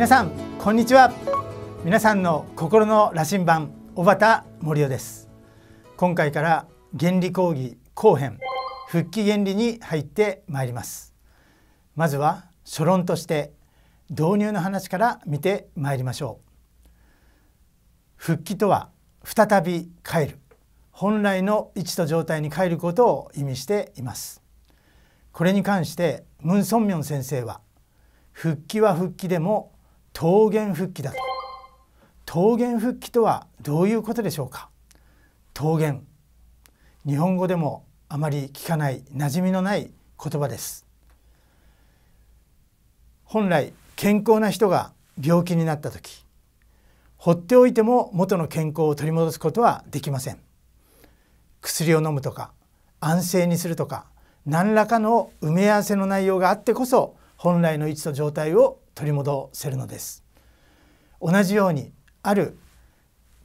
皆さんこんにちは皆さんの心の羅針盤小畑森夫です今回から原理講義後編復帰原理に入ってまいりますまずは初論として導入の話から見てまいりましょう復帰とは再び帰る本来の位置と状態に帰ることを意味していますこれに関してムン・ソンミョン先生は復帰は復帰でも桃源復帰だと桃源復帰とはどういうことでしょうか桃源日本語でもあまり聞かない馴染みのない言葉です本来健康な人が病気になった時放っておいても元の健康を取り戻すことはできません薬を飲むとか安静にするとか何らかの埋め合わせの内容があってこそ本来の位置と状態を取り戻せるのです同じようにある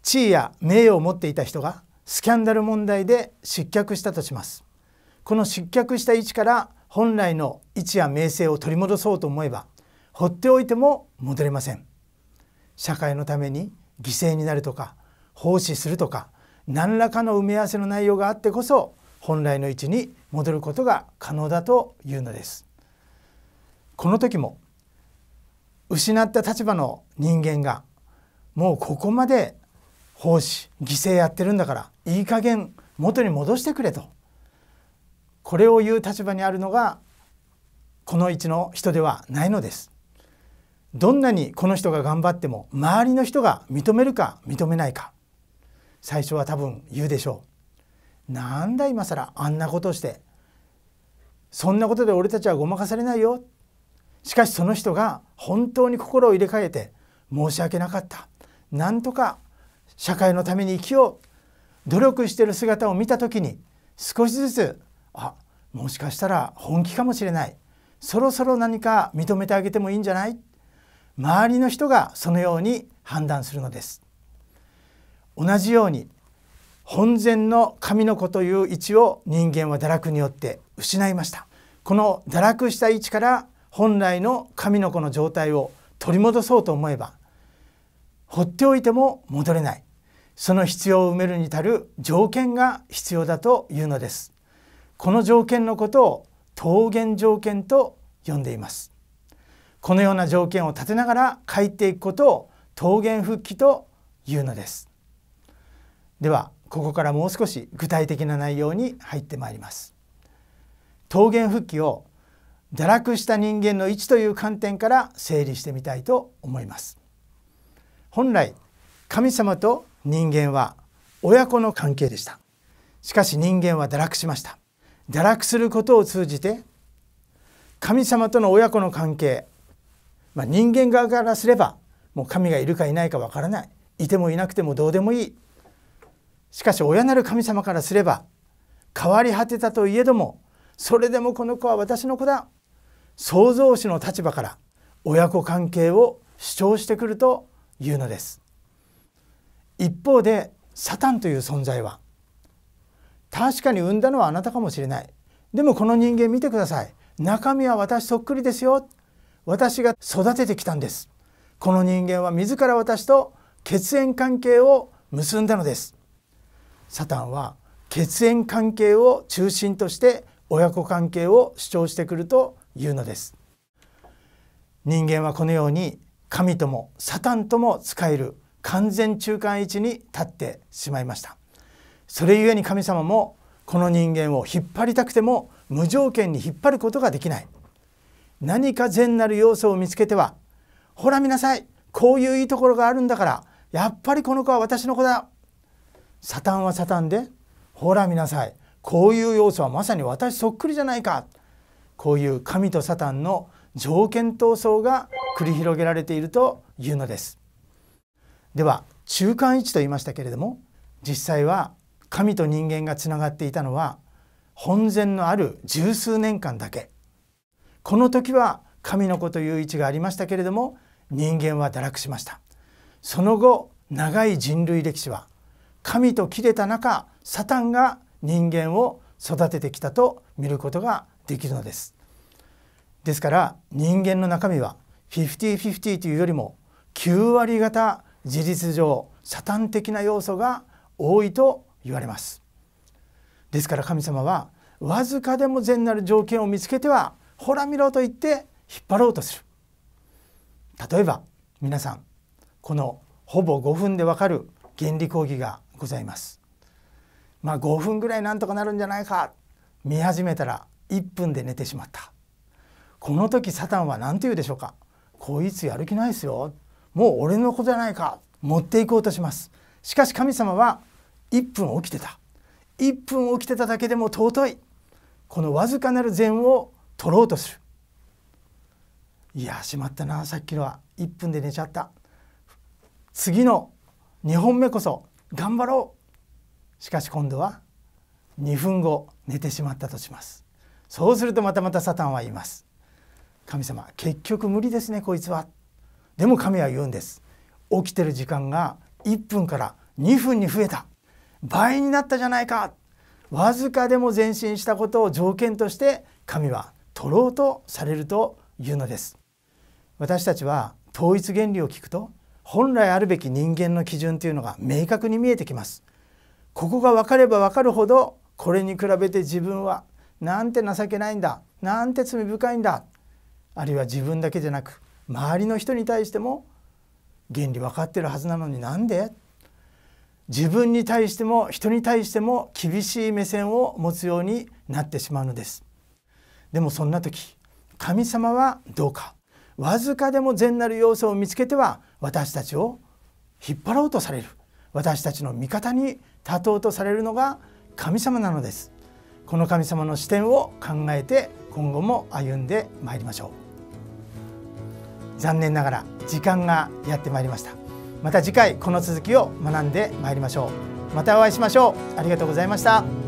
地位や名誉を持っていた人がスキャンダル問題で失脚したとしますこの失脚した位置から本来の位置や名声を取り戻そうと思えば放っておいても戻れません社会のために犠牲になるとか奉仕するとか何らかの埋め合わせの内容があってこそ本来の位置に戻ることが可能だというのですこの時も失った立場の人間がもうここまで奉仕犠牲やってるんだからいい加減元に戻してくれとこれを言う立場にあるのがこの一の人ではないのです。どんなにこの人が頑張っても周りの人が認めるか認めないか最初は多分言うでしょう。なんだ今更あんなことしてそんなことで俺たちはごまかされないよしかしその人が本当に心を入れ替えて申し訳なかったなんとか社会のために生きよう努力している姿を見た時に少しずつあもしかしたら本気かもしれないそろそろ何か認めてあげてもいいんじゃない周りの人がそのように判断するのです同じように本然の神の子という位置を人間は堕落によって失いましたこの堕落した位置から本来の神の子の状態を取り戻そうと思えば放っておいても戻れないその必要を埋めるに足る条件が必要だというのですこの条件のことを桃源条件と呼んでいますこのような条件を立てながら書いていくことを桃源復帰というのですではここからもう少し具体的な内容に入ってまいります桃源復帰を堕落した人間の位置という観点から整理してみたいと思います本来神様と人間は親子の関係でしたしかし人間は堕落しました堕落することを通じて神様との親子の関係、まあ、人間側からすればもう神がいるかいないかわからないいてもいなくてもどうでもいいしかし親なる神様からすれば変わり果てたといえどもそれでもこの子は私の子だ創造主の立場から親子関係を主張してくるというのです一方でサタンという存在は確かに産んだのはあなたかもしれないでもこの人間見てください中身は私そっくりですよ私が育ててきたんですこの人間は自ら私と血縁関係を結んだのですサタンは血縁関係を中心として親子関係を主張してくると言うのです人間はこのように神ともサタンとも使える完全中間位置に立ってしまいましたそれゆえに神様もこの人間を引っ張りたくても無条件に引っ張ることができない何か善なる要素を見つけてはほら見なさいこういういいところがあるんだからやっぱりこの子は私の子だサタンはサタンでほら見なさいこういう要素はまさに私そっくりじゃないかこういう神とサタンの条件闘争が繰り広げられているというのですでは中間位置と言いましたけれども実際は神と人間がつながっていたのは本然のある十数年間だけこの時は神の子という位置がありましたけれども人間は堕落しましたその後長い人類歴史は神と切れた中サタンが人間を育ててきたと見ることができるのですですから人間の中身は50-50というよりも9割方事実上サタン的な要素が多いと言われますですから神様はわずかでも善なる条件を見つけてはほら見ろと言って引っ張ろうとする例えば皆さんこのほぼ5分でわかる原理講義がございますまあ5分ぐらいなんとかなるんじゃないか見始めたら1分で寝てしまったこの時サタンは何て言うでしょうかこいつやる気ないですよもう俺の子じゃないか持っていこうとしますしかし神様は1分起きてた1分起きてただけでも尊いこのわずかなる善を取ろうとするいやしまったなさっきのは1分で寝ちゃった次の2本目こそ頑張ろうしかし今度は2分後寝てしまったとしますそうするとまたまたサタンは言います神様結局無理ですねこいつはでも神は言うんです起きてる時間が1分から2分に増えた倍になったじゃないかわずかでも前進したことを条件として神は取ろうとされるというのです私たちは統一原理を聞くと本来あるべき人間の基準というのが明確に見えてきますここが分かれば分かるほどこれに比べて自分はなんて情けないんだなんて罪深いんだあるいは自分だけじゃなく周りの人に対しても原理分かってるはずなのになんで自分に対しても人に対しても厳しい目線を持つようになってしまうのですでもそんな時神様はどうかわずかでも善なる要素を見つけては私たちを引っ張ろうとされる私たちの味方に立とうとされるのが神様なのですこの神様の視点を考えて今後も歩んでまいりましょう残念ながら時間がやってまいりましたまた次回この続きを学んでまいりましょうまたお会いしましょうありがとうございました